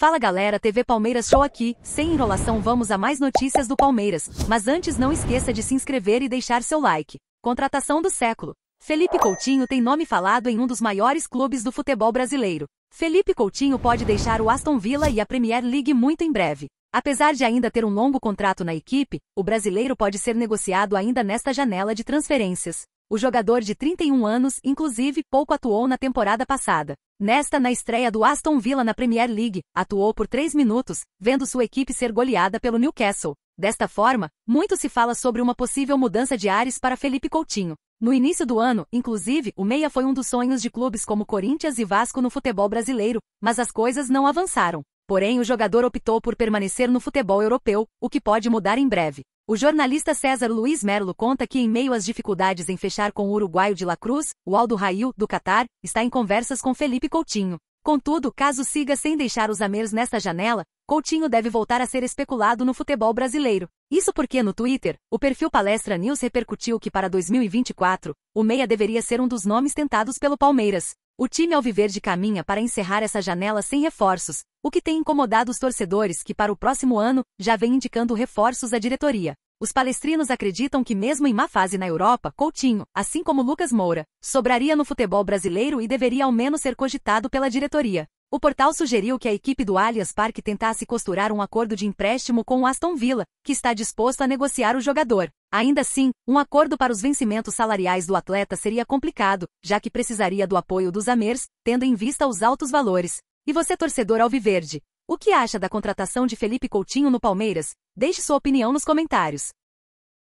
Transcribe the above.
Fala galera, TV Palmeiras Show aqui. Sem enrolação, vamos a mais notícias do Palmeiras. Mas antes, não esqueça de se inscrever e deixar seu like. Contratação do século. Felipe Coutinho tem nome falado em um dos maiores clubes do futebol brasileiro. Felipe Coutinho pode deixar o Aston Villa e a Premier League muito em breve. Apesar de ainda ter um longo contrato na equipe, o brasileiro pode ser negociado ainda nesta janela de transferências. O jogador de 31 anos, inclusive, pouco atuou na temporada passada. Nesta, na estreia do Aston Villa na Premier League, atuou por 3 minutos, vendo sua equipe ser goleada pelo Newcastle. Desta forma, muito se fala sobre uma possível mudança de ares para Felipe Coutinho. No início do ano, inclusive, o meia foi um dos sonhos de clubes como Corinthians e Vasco no futebol brasileiro, mas as coisas não avançaram. Porém, o jogador optou por permanecer no futebol europeu, o que pode mudar em breve. O jornalista César Luiz Merlo conta que em meio às dificuldades em fechar com o uruguaio de La Cruz, o Aldo Rail, do Catar, está em conversas com Felipe Coutinho. Contudo, caso siga sem deixar os ameiros nesta janela, Coutinho deve voltar a ser especulado no futebol brasileiro. Isso porque no Twitter, o perfil Palestra News repercutiu que para 2024, o meia deveria ser um dos nomes tentados pelo Palmeiras. O time alviverde caminha para encerrar essa janela sem reforços, o que tem incomodado os torcedores que para o próximo ano já vem indicando reforços à diretoria. Os palestrinos acreditam que mesmo em má fase na Europa, Coutinho, assim como Lucas Moura, sobraria no futebol brasileiro e deveria ao menos ser cogitado pela diretoria. O portal sugeriu que a equipe do Allianz Parque tentasse costurar um acordo de empréstimo com o Aston Villa, que está disposto a negociar o jogador. Ainda assim, um acordo para os vencimentos salariais do atleta seria complicado, já que precisaria do apoio dos Amers, tendo em vista os altos valores. E você torcedor alviverde, o que acha da contratação de Felipe Coutinho no Palmeiras? Deixe sua opinião nos comentários.